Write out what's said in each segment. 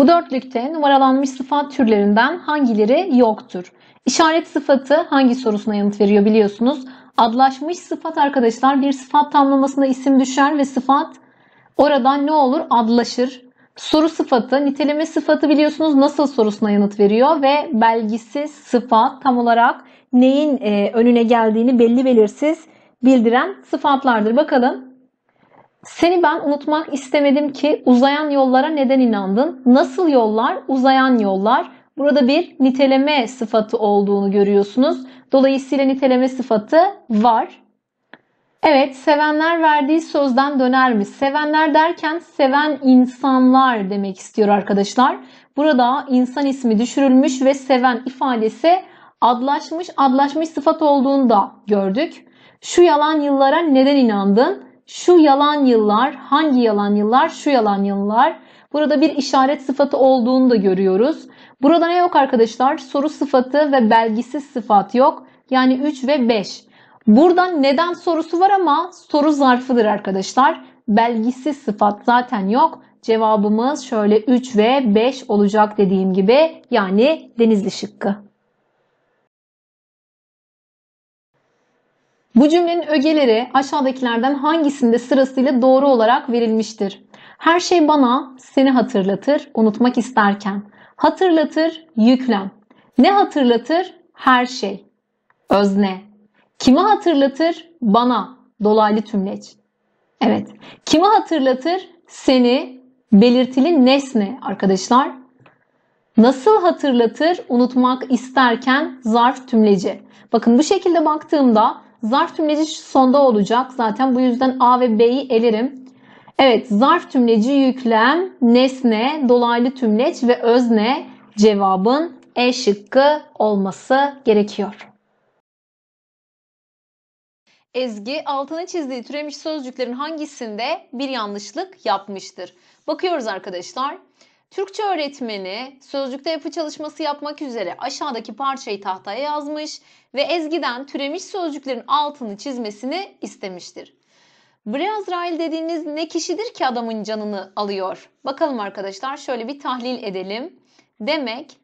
Bu dörtlükte numaralanmış sıfat türlerinden hangileri yoktur? İşaret sıfatı hangi sorusuna yanıt veriyor biliyorsunuz. Adlaşmış sıfat arkadaşlar bir sıfat tamlamasına isim düşer ve sıfat oradan ne olur? Adlaşır. Soru sıfatı, niteleme sıfatı biliyorsunuz nasıl sorusuna yanıt veriyor ve belgisi sıfat tam olarak neyin e, önüne geldiğini belli belirsiz bildiren sıfatlardır. Bakalım seni ben unutmak istemedim ki uzayan yollara neden inandın? Nasıl yollar? Uzayan yollar. Burada bir niteleme sıfatı olduğunu görüyorsunuz. Dolayısıyla niteleme sıfatı var. Evet, sevenler verdiği sözden döner mi? Sevenler derken seven insanlar demek istiyor arkadaşlar. Burada insan ismi düşürülmüş ve seven ifadesi adlaşmış, adlaşmış sıfat olduğunu da gördük. Şu yalan yıllara neden inandın? şu yalan yıllar, hangi yalan yıllar, şu yalan yıllar. Burada bir işaret sıfatı olduğunu da görüyoruz. Burada ne yok arkadaşlar? Soru sıfatı ve belgisiz sıfat yok. Yani 3 ve 5. Burada neden sorusu var ama soru zarfıdır arkadaşlar. Belgisiz sıfat zaten yok. Cevabımız şöyle 3 ve 5 olacak dediğim gibi yani denizli şıkkı. Bu cümlenin ögeleri aşağıdakilerden hangisinde sırasıyla doğru olarak verilmiştir? Her şey bana seni hatırlatır unutmak isterken. Hatırlatır yüklem. Ne hatırlatır? Her şey. Özne. Kimi hatırlatır? Bana. Dolaylı tümleç. Evet. Kimi hatırlatır? Seni. Belirtili nesne arkadaşlar. Nasıl hatırlatır? Unutmak isterken zarf tümleci. Bakın bu şekilde baktığımda Zarf tümleci sonda olacak. Zaten bu yüzden A ve B'yi elerim. Evet zarf tümleci yüklem, nesne, dolaylı tümleç ve özne cevabın E şıkkı olması gerekiyor. Ezgi altını çizdiği türemiş sözcüklerin hangisinde bir yanlışlık yapmıştır? Bakıyoruz arkadaşlar. Türkçe öğretmeni sözcükte yapı çalışması yapmak üzere aşağıdaki parçayı tahtaya yazmış ve Ezgi'den türemiş sözcüklerin altını çizmesini istemiştir. Bre Azrail dediğiniz ne kişidir ki adamın canını alıyor? Bakalım arkadaşlar şöyle bir tahlil edelim. Demek,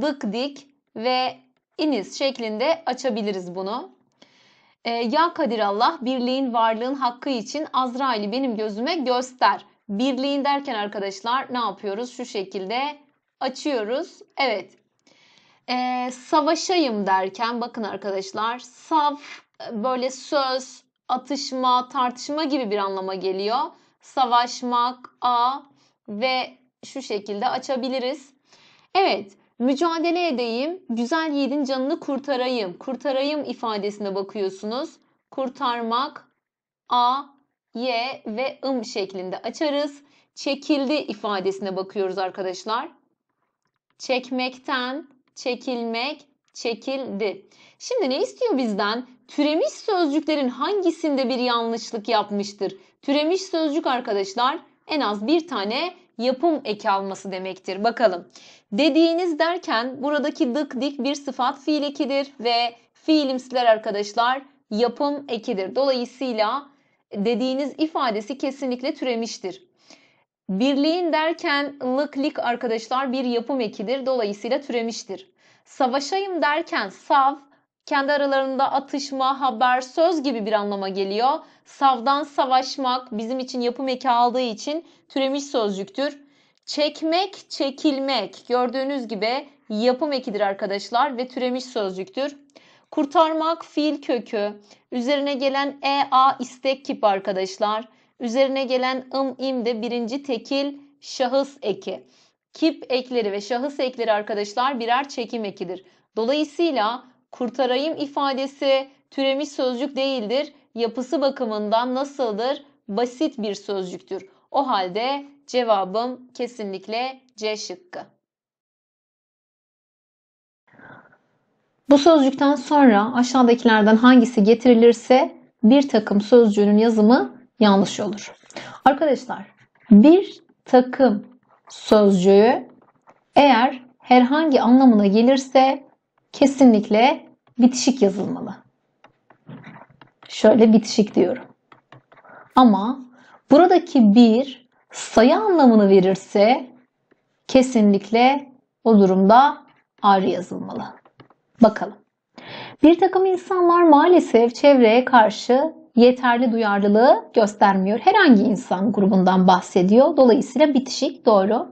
dık dik ve iniz şeklinde açabiliriz bunu. E, ya Kadir Allah birliğin varlığın hakkı için Azrail'i benim gözüme göster birliğin derken arkadaşlar ne yapıyoruz? Şu şekilde açıyoruz. Evet. Ee, savaşayım derken bakın arkadaşlar saf böyle söz, atışma, tartışma gibi bir anlama geliyor. Savaşmak, a ve şu şekilde açabiliriz. Evet, mücadele edeyim, güzel yiğidin canını kurtarayım. Kurtarayım ifadesine bakıyorsunuz. Kurtarmak, a y ve ım şeklinde açarız. Çekildi ifadesine bakıyoruz arkadaşlar. Çekmekten çekilmek çekildi. Şimdi ne istiyor bizden? Türemiş sözcüklerin hangisinde bir yanlışlık yapmıştır? Türemiş sözcük arkadaşlar en az bir tane yapım eki alması demektir. Bakalım. Dediğiniz derken buradaki dık dik bir sıfat fiil ekidir ve fiilimsiler arkadaşlar yapım ekidir. Dolayısıyla dediğiniz ifadesi kesinlikle türemiştir. Birliğin derken lık lik arkadaşlar bir yapım ekidir. Dolayısıyla türemiştir. Savaşayım derken sav kendi aralarında atışma, haber, söz gibi bir anlama geliyor. Savdan savaşmak bizim için yapım eki aldığı için türemiş sözcüktür. Çekmek, çekilmek gördüğünüz gibi yapım ekidir arkadaşlar ve türemiş sözcüktür. Kurtarmak fiil kökü. Üzerine gelen e, a istek kip arkadaşlar. Üzerine gelen ım, im de birinci tekil şahıs eki. Kip ekleri ve şahıs ekleri arkadaşlar birer çekim ekidir. Dolayısıyla kurtarayım ifadesi türemiş sözcük değildir. Yapısı bakımından nasıldır? Basit bir sözcüktür. O halde cevabım kesinlikle C şıkkı. Bu sözcükten sonra aşağıdakilerden hangisi getirilirse bir takım sözcüğünün yazımı yanlış olur. Arkadaşlar bir takım sözcüğü eğer herhangi anlamına gelirse kesinlikle bitişik yazılmalı. Şöyle bitişik diyorum. Ama buradaki bir sayı anlamını verirse kesinlikle o durumda ayrı yazılmalı. Bakalım. Bir takım insanlar maalesef çevreye karşı yeterli duyarlılığı göstermiyor. Herhangi insan grubundan bahsediyor. Dolayısıyla bitişik doğru.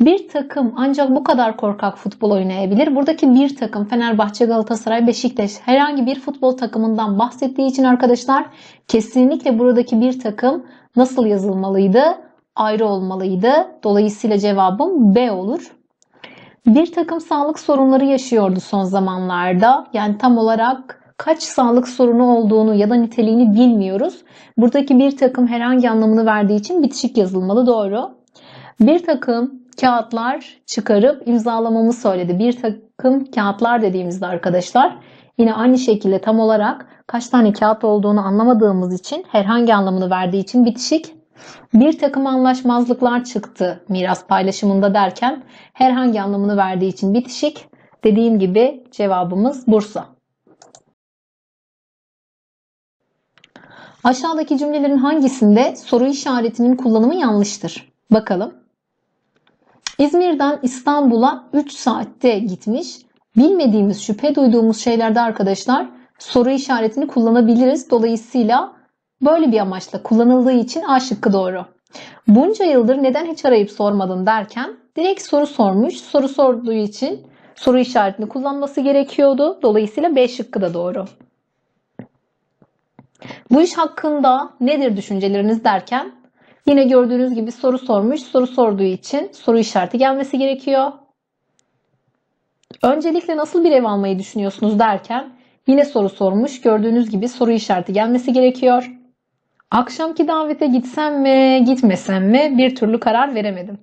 Bir takım ancak bu kadar korkak futbol oynayabilir. Buradaki bir takım Fenerbahçe, Galatasaray, Beşiktaş herhangi bir futbol takımından bahsettiği için arkadaşlar kesinlikle buradaki bir takım nasıl yazılmalıydı? Ayrı olmalıydı. Dolayısıyla cevabım B olur bir takım sağlık sorunları yaşıyordu son zamanlarda. Yani tam olarak kaç sağlık sorunu olduğunu ya da niteliğini bilmiyoruz. Buradaki bir takım herhangi anlamını verdiği için bitişik yazılmalı doğru. Bir takım kağıtlar çıkarıp imzalamamı söyledi. Bir takım kağıtlar dediğimizde arkadaşlar yine aynı şekilde tam olarak kaç tane kağıt olduğunu anlamadığımız için herhangi anlamını verdiği için bitişik bir takım anlaşmazlıklar çıktı miras paylaşımında derken herhangi anlamını verdiği için bitişik. Dediğim gibi cevabımız Bursa. Aşağıdaki cümlelerin hangisinde soru işaretinin kullanımı yanlıştır? Bakalım. İzmir'den İstanbul'a 3 saatte gitmiş. Bilmediğimiz, şüphe duyduğumuz şeylerde arkadaşlar soru işaretini kullanabiliriz. Dolayısıyla Böyle bir amaçla kullanıldığı için A şıkkı doğru. Bunca yıldır neden hiç arayıp sormadın derken direkt soru sormuş. Soru sorduğu için soru işaretini kullanması gerekiyordu. Dolayısıyla B şıkkı da doğru. Bu iş hakkında nedir düşünceleriniz derken yine gördüğünüz gibi soru sormuş. Soru sorduğu için soru işareti gelmesi gerekiyor. Öncelikle nasıl bir ev almayı düşünüyorsunuz derken yine soru sormuş. Gördüğünüz gibi soru işareti gelmesi gerekiyor. Akşamki davete gitsem mi, gitmesem mi bir türlü karar veremedim.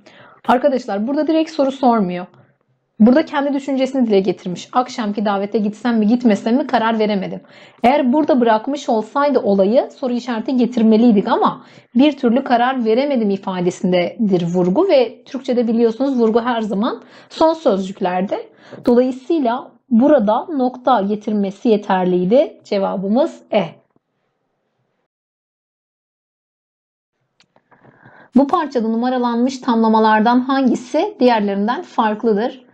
Arkadaşlar burada direkt soru sormuyor. Burada kendi düşüncesini dile getirmiş. Akşamki davete gitsem mi gitmesem mi karar veremedim. Eğer burada bırakmış olsaydı olayı soru işareti getirmeliydik ama bir türlü karar veremedim ifadesindedir vurgu ve Türkçe'de biliyorsunuz vurgu her zaman son sözcüklerde. Dolayısıyla burada nokta getirmesi yeterliydi. Cevabımız E. Bu parçada numaralanmış tamlamalardan hangisi diğerlerinden farklıdır?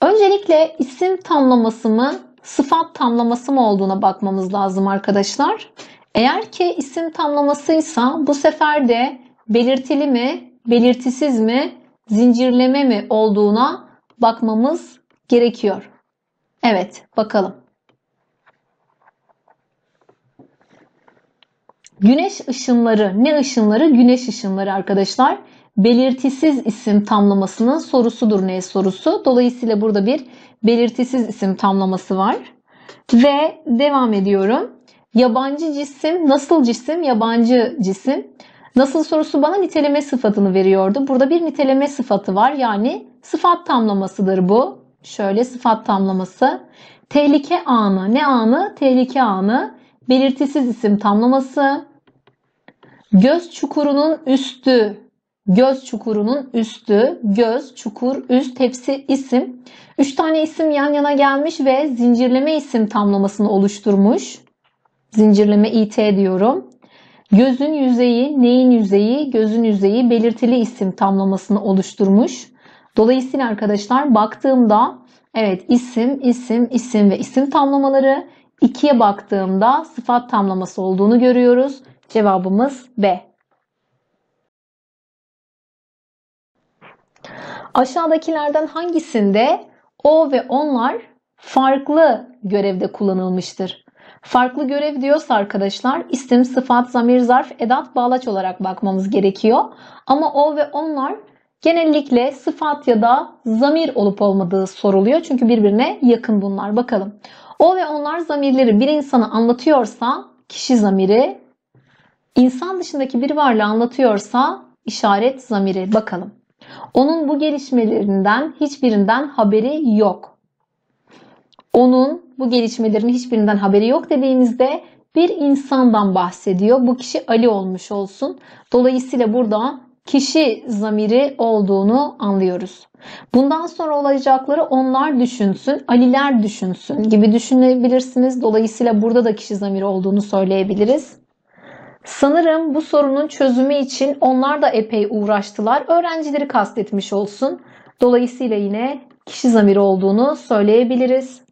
Öncelikle isim tamlaması mı, sıfat tamlaması mı olduğuna bakmamız lazım arkadaşlar. Eğer ki isim tamlamasıysa bu sefer de belirtili mi, belirtisiz mi, zincirleme mi olduğuna bakmamız gerekiyor. Evet, bakalım. Güneş ışınları ne ışınları? Güneş ışınları arkadaşlar. Belirtisiz isim tamlamasının sorusudur ne sorusu. Dolayısıyla burada bir belirtisiz isim tamlaması var. Ve devam ediyorum. Yabancı cisim, nasıl cisim, yabancı cisim. Nasıl sorusu bana niteleme sıfatını veriyordu. Burada bir niteleme sıfatı var. Yani sıfat tamlamasıdır bu. Şöyle sıfat tamlaması. Tehlike anı. Ne anı? Tehlike anı. Belirtisiz isim tamlaması. Göz çukurunun üstü, göz çukurunun üstü, göz, çukur, üst hepsi isim. Üç tane isim yan yana gelmiş ve zincirleme isim tamlamasını oluşturmuş. Zincirleme IT diyorum. Gözün yüzeyi, neyin yüzeyi, gözün yüzeyi belirtili isim tamlamasını oluşturmuş. Dolayısıyla arkadaşlar baktığımda evet isim, isim, isim ve isim tamlamaları ikiye baktığımda sıfat tamlaması olduğunu görüyoruz. Cevabımız B. Aşağıdakilerden hangisinde o ve onlar farklı görevde kullanılmıştır? Farklı görev diyorsa arkadaşlar isim, sıfat, zamir, zarf, edat, bağlaç olarak bakmamız gerekiyor. Ama o ve onlar genellikle sıfat ya da zamir olup olmadığı soruluyor. Çünkü birbirine yakın bunlar. Bakalım. O ve onlar zamirleri bir insanı anlatıyorsa kişi zamiri, İnsan dışındaki bir varlığı anlatıyorsa işaret zamiri bakalım. Onun bu gelişmelerinden hiçbirinden haberi yok. Onun bu gelişmelerin hiçbirinden haberi yok dediğimizde bir insandan bahsediyor. Bu kişi Ali olmuş olsun. Dolayısıyla burada kişi zamiri olduğunu anlıyoruz. Bundan sonra olacakları onlar düşünsün, Aliler düşünsün gibi düşünebilirsiniz. Dolayısıyla burada da kişi zamiri olduğunu söyleyebiliriz. Sanırım bu sorunun çözümü için onlar da epey uğraştılar. Öğrencileri kastetmiş olsun. Dolayısıyla yine kişi zamiri olduğunu söyleyebiliriz.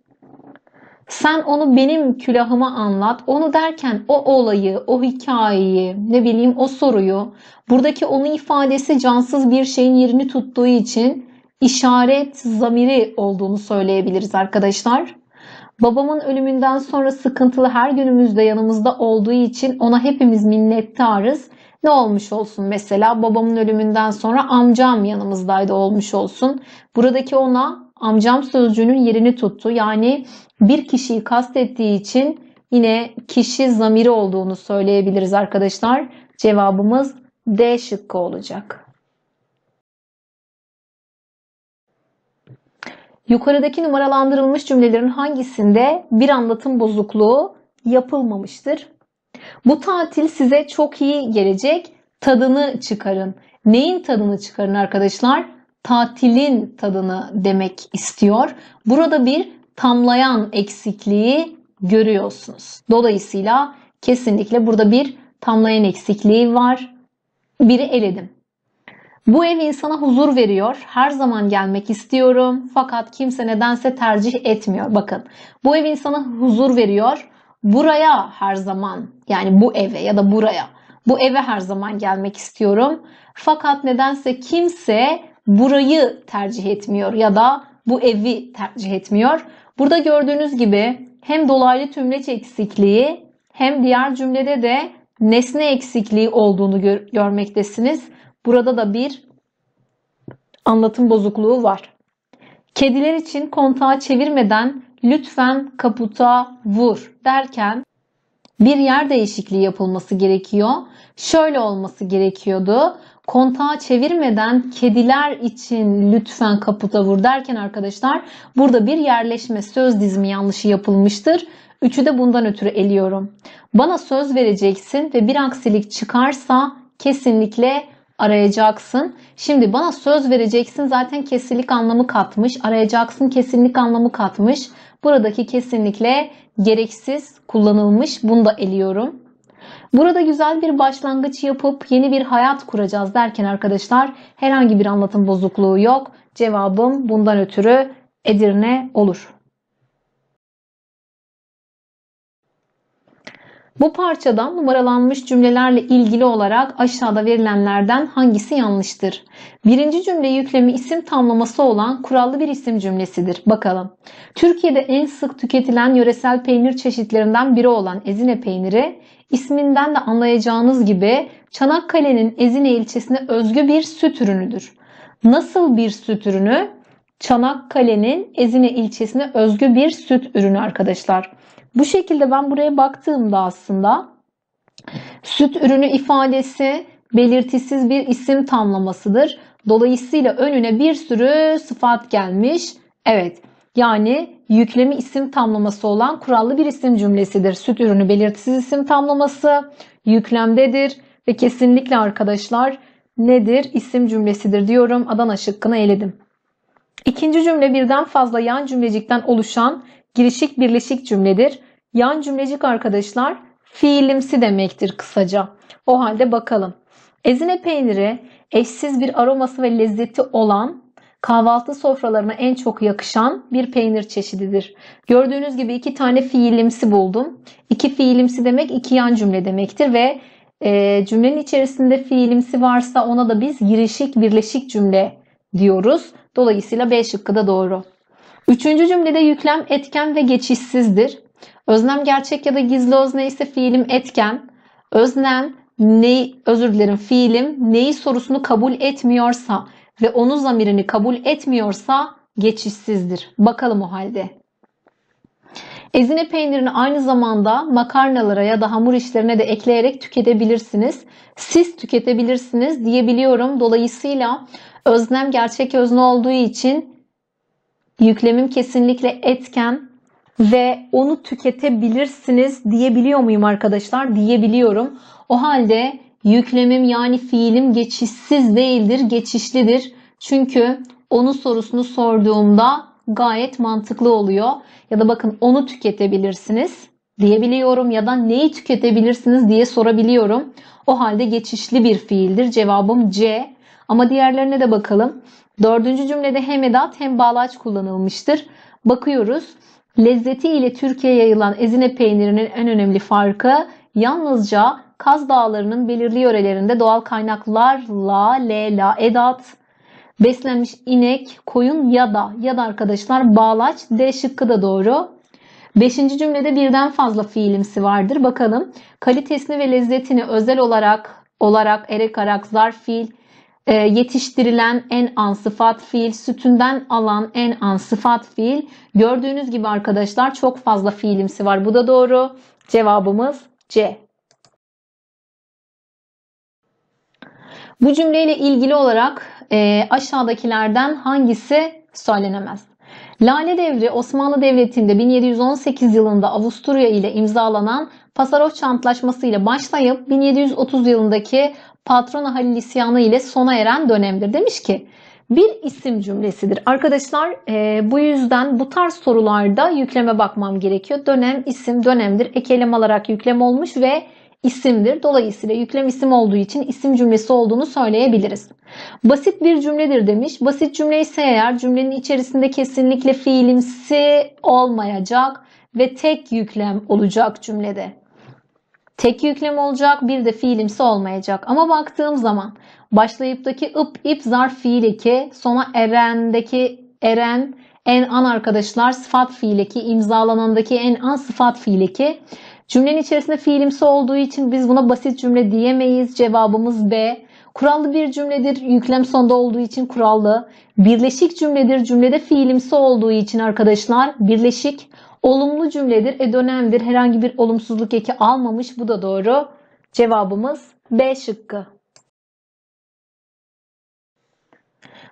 Sen onu benim külahıma anlat. Onu derken o olayı, o hikayeyi, ne bileyim o soruyu. Buradaki onu ifadesi cansız bir şeyin yerini tuttuğu için işaret zamiri olduğunu söyleyebiliriz arkadaşlar. Babamın ölümünden sonra sıkıntılı her günümüzde yanımızda olduğu için ona hepimiz minnettarız. Ne olmuş olsun mesela babamın ölümünden sonra amcam yanımızdaydı olmuş olsun. Buradaki ona amcam sözcüğünün yerini tuttu. Yani bir kişiyi kastettiği için yine kişi zamiri olduğunu söyleyebiliriz arkadaşlar. Cevabımız D şıkkı olacak. Yukarıdaki numaralandırılmış cümlelerin hangisinde bir anlatım bozukluğu yapılmamıştır? Bu tatil size çok iyi gelecek. Tadını çıkarın. Neyin tadını çıkarın arkadaşlar? Tatilin tadını demek istiyor. Burada bir tamlayan eksikliği görüyorsunuz. Dolayısıyla kesinlikle burada bir tamlayan eksikliği var. Biri eledim. Bu ev insana huzur veriyor. Her zaman gelmek istiyorum. Fakat kimse nedense tercih etmiyor. Bakın bu ev insana huzur veriyor. Buraya her zaman yani bu eve ya da buraya bu eve her zaman gelmek istiyorum. Fakat nedense kimse burayı tercih etmiyor ya da bu evi tercih etmiyor. Burada gördüğünüz gibi hem dolaylı tümleç eksikliği hem diğer cümlede de nesne eksikliği olduğunu gör görmektesiniz. Burada da bir anlatım bozukluğu var. Kediler için kontağı çevirmeden lütfen kaputa vur derken bir yer değişikliği yapılması gerekiyor. Şöyle olması gerekiyordu. Kontağı çevirmeden kediler için lütfen kaputa vur derken arkadaşlar burada bir yerleşme söz dizimi yanlışı yapılmıştır. Üçü de bundan ötürü eliyorum. Bana söz vereceksin ve bir aksilik çıkarsa kesinlikle arayacaksın. Şimdi bana söz vereceksin zaten kesinlik anlamı katmış. Arayacaksın kesinlik anlamı katmış. Buradaki kesinlikle gereksiz kullanılmış. Bunu da eliyorum. Burada güzel bir başlangıç yapıp yeni bir hayat kuracağız derken arkadaşlar herhangi bir anlatım bozukluğu yok. Cevabım bundan ötürü Edirne olur. Bu parçadan numaralanmış cümlelerle ilgili olarak aşağıda verilenlerden hangisi yanlıştır? Birinci cümle yüklemi isim tamlaması olan kurallı bir isim cümlesidir. Bakalım. Türkiye'de en sık tüketilen yöresel peynir çeşitlerinden biri olan ezine peyniri isminden de anlayacağınız gibi Çanakkale'nin Ezine ilçesine özgü bir süt ürünüdür. Nasıl bir süt ürünü? Çanakkale'nin Ezine ilçesine özgü bir süt ürünü arkadaşlar. Bu şekilde ben buraya baktığımda aslında süt ürünü ifadesi belirtisiz bir isim tamlamasıdır. Dolayısıyla önüne bir sürü sıfat gelmiş. Evet yani yüklemi isim tamlaması olan kurallı bir isim cümlesidir. Süt ürünü belirtisiz isim tamlaması yüklemdedir ve kesinlikle arkadaşlar nedir? İsim cümlesidir diyorum. Adana şıkkını eledim. İkinci cümle birden fazla yan cümlecikten oluşan girişik birleşik cümledir. Yan cümlecik arkadaşlar fiilimsi demektir kısaca. O halde bakalım. Ezine peyniri eşsiz bir aroması ve lezzeti olan kahvaltı sofralarına en çok yakışan bir peynir çeşididir. Gördüğünüz gibi iki tane fiilimsi buldum. İki fiilimsi demek iki yan cümle demektir ve e, cümlenin içerisinde fiilimsi varsa ona da biz girişik birleşik cümle diyoruz. Dolayısıyla B şıkkı da doğru. Üçüncü cümlede yüklem etken ve geçişsizdir. Öznem gerçek ya da gizli özne ise fiilim etken. Öznem ne özür dilerim fiilim neyi sorusunu kabul etmiyorsa ve onu zamirini kabul etmiyorsa geçişsizdir. Bakalım o halde. Ezine peynirini aynı zamanda makarnalara ya da hamur işlerine de ekleyerek tüketebilirsiniz. Siz tüketebilirsiniz diyebiliyorum. Dolayısıyla öznem gerçek özne olduğu için Yüklemim kesinlikle etken ve onu tüketebilirsiniz diyebiliyor muyum arkadaşlar? Diyebiliyorum. O halde yüklemim yani fiilim geçişsiz değildir, geçişlidir. Çünkü onu sorusunu sorduğumda gayet mantıklı oluyor. Ya da bakın onu tüketebilirsiniz diyebiliyorum ya da neyi tüketebilirsiniz diye sorabiliyorum. O halde geçişli bir fiildir. Cevabım C. Ama diğerlerine de bakalım. Dördüncü cümlede hem edat hem bağlaç kullanılmıştır. Bakıyoruz. Lezzeti ile Türkiye'ye yayılan ezine peynirinin en önemli farkı yalnızca Kaz Dağları'nın belirli yörelerinde doğal kaynaklarla lela edat beslenmiş inek, koyun ya da ya da arkadaşlar bağlaç D şıkkı da doğru. Beşinci cümlede birden fazla fiilimsi vardır. Bakalım kalitesini ve lezzetini özel olarak olarak erek arak zarf fiil ee, yetiştirilen en ansıfat fiil, sütünden alan en ansıfat fiil. Gördüğünüz gibi arkadaşlar çok fazla fiilimsi var. Bu da doğru. Cevabımız C. Bu cümleyle ilgili olarak e, aşağıdakilerden hangisi söylenemez? Lale Devri Osmanlı Devleti'nde 1718 yılında Avusturya ile imzalanan Pasarofça Antlaşması ile başlayıp 1730 yılındaki Patrona Halil isyanı ile sona eren dönemdir. Demiş ki bir isim cümlesidir. Arkadaşlar e, bu yüzden bu tarz sorularda yükleme bakmam gerekiyor. Dönem isim dönemdir. Ek alarak yüklem olmuş ve isimdir. Dolayısıyla yüklem isim olduğu için isim cümlesi olduğunu söyleyebiliriz. Basit bir cümledir demiş. Basit cümle ise eğer cümlenin içerisinde kesinlikle fiilimsi olmayacak ve tek yüklem olacak cümlede. Tek yüklem olacak bir de fiilimsi olmayacak. Ama baktığım zaman başlayıptaki ıp ip zarf fiil eki sona erendeki eren en an arkadaşlar sıfat fiil eki imzalanandaki en an sıfat fiil eki Cümlenin içerisinde fiilimsi olduğu için biz buna basit cümle diyemeyiz. Cevabımız B. Kurallı bir cümledir. Yüklem sonda olduğu için kurallı. Birleşik cümledir. Cümlede fiilimsi olduğu için arkadaşlar birleşik. Olumlu cümledir, edonemdir, herhangi bir olumsuzluk eki almamış. Bu da doğru. Cevabımız B şıkkı.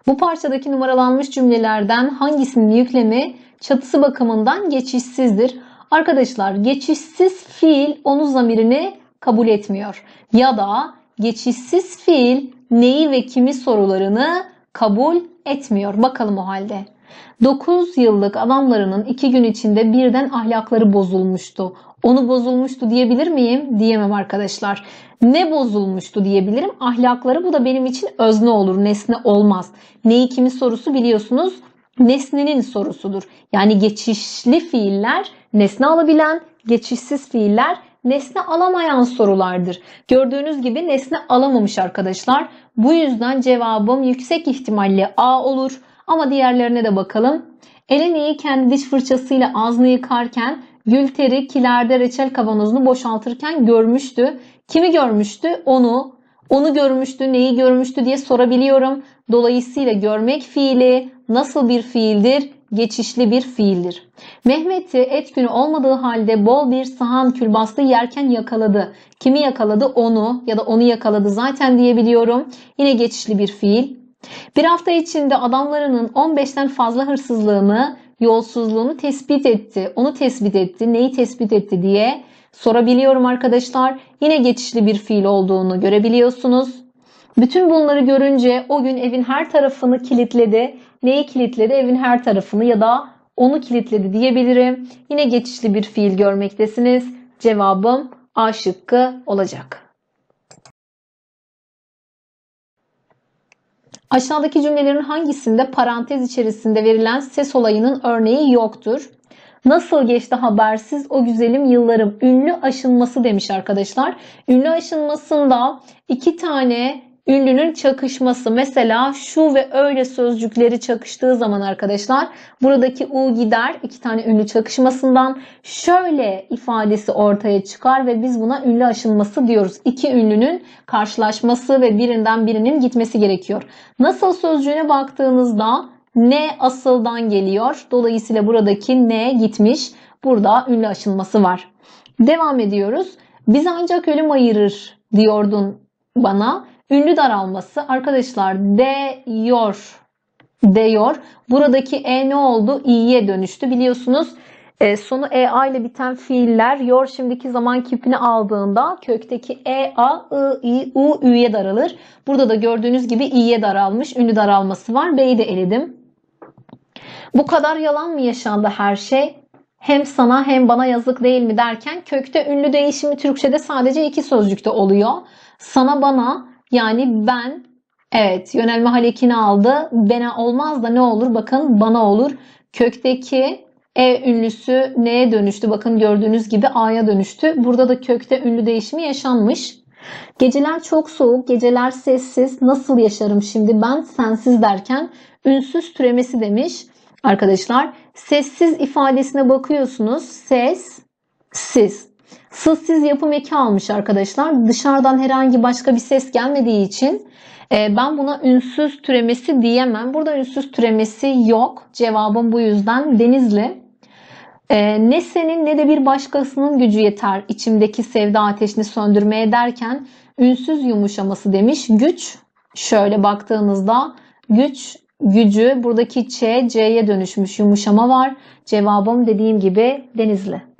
Bu parçadaki numaralanmış cümlelerden hangisinin yüklemi çatısı bakımından geçişsizdir? Arkadaşlar geçişsiz fiil onu zamirini kabul etmiyor. Ya da geçişsiz fiil neyi ve kimi sorularını kabul etmiyor. Bakalım o halde. 9 yıllık adamlarının 2 gün içinde birden ahlakları bozulmuştu. Onu bozulmuştu diyebilir miyim? Diyemem arkadaşlar. Ne bozulmuştu diyebilirim? Ahlakları bu da benim için özne olur, nesne olmaz. Neyi kimi sorusu biliyorsunuz nesnenin sorusudur. Yani geçişli fiiller nesne alabilen, geçişsiz fiiller nesne alamayan sorulardır. Gördüğünüz gibi nesne alamamış arkadaşlar. Bu yüzden cevabım yüksek ihtimalle A olur. Ama diğerlerine de bakalım. Eleni'yi kendi diş fırçasıyla ağzını yıkarken Gülter'i kilerde reçel kavanozunu boşaltırken görmüştü. Kimi görmüştü? Onu. Onu görmüştü, neyi görmüştü diye sorabiliyorum. Dolayısıyla görmek fiili nasıl bir fiildir? Geçişli bir fiildir. Mehmet'i et günü olmadığı halde bol bir sahan külbastı yerken yakaladı. Kimi yakaladı? Onu ya da onu yakaladı zaten diyebiliyorum. Yine geçişli bir fiil. Bir hafta içinde adamlarının 15'ten fazla hırsızlığını, yolsuzluğunu tespit etti. Onu tespit etti, neyi tespit etti diye sorabiliyorum arkadaşlar. Yine geçişli bir fiil olduğunu görebiliyorsunuz. Bütün bunları görünce o gün evin her tarafını kilitledi. Neyi kilitledi? Evin her tarafını ya da onu kilitledi diyebilirim. Yine geçişli bir fiil görmektesiniz. Cevabım A şıkkı olacak. Aşağıdaki cümlelerin hangisinde parantez içerisinde verilen ses olayının örneği yoktur? Nasıl geçti habersiz o güzelim yıllarım? Ünlü aşınması demiş arkadaşlar. Ünlü aşınmasında iki tane ünlünün çakışması. Mesela şu ve öyle sözcükleri çakıştığı zaman arkadaşlar buradaki u gider iki tane ünlü çakışmasından şöyle ifadesi ortaya çıkar ve biz buna ünlü aşınması diyoruz. İki ünlünün karşılaşması ve birinden birinin gitmesi gerekiyor. Nasıl sözcüğüne baktığınızda ne asıldan geliyor. Dolayısıyla buradaki ne gitmiş. Burada ünlü aşınması var. Devam ediyoruz. Biz ancak ölüm ayırır diyordun bana. Ünlü daralması arkadaşlar deyor deyor Buradaki e ne oldu? i'ye dönüştü. Biliyorsunuz e, sonu ea ile biten fiiller yor şimdiki zaman kipini aldığında kökteki e a i i u ü'ye daralır. Burada da gördüğünüz gibi i'ye daralmış. Ünlü daralması var. B'yi de eledim. Bu kadar yalan mı yaşandı her şey? Hem sana hem bana yazık değil mi derken kökte ünlü değişimi Türkçe'de sadece iki sözcükte oluyor. Sana bana yani ben evet yönelme halekini aldı. Bana olmaz da ne olur bakın bana olur. Kökteki e ünlüsü neye dönüştü? Bakın gördüğünüz gibi A'ya dönüştü. Burada da kökte ünlü değişimi yaşanmış. Geceler çok soğuk, geceler sessiz. Nasıl yaşarım şimdi ben sensiz derken ünsüz türemesi demiş arkadaşlar. Sessiz ifadesine bakıyorsunuz. Ses, siz. Sızsız yapım eki almış arkadaşlar. Dışarıdan herhangi başka bir ses gelmediği için e, ben buna ünsüz türemesi diyemem. Burada ünsüz türemesi yok. Cevabım bu yüzden Denizli. Ee, ne senin ne de bir başkasının gücü yeter içimdeki sevda ateşini söndürmeye derken ünsüz yumuşaması demiş. Güç şöyle baktığınızda güç gücü buradaki C C'ye dönüşmüş yumuşama var. Cevabım dediğim gibi Denizli.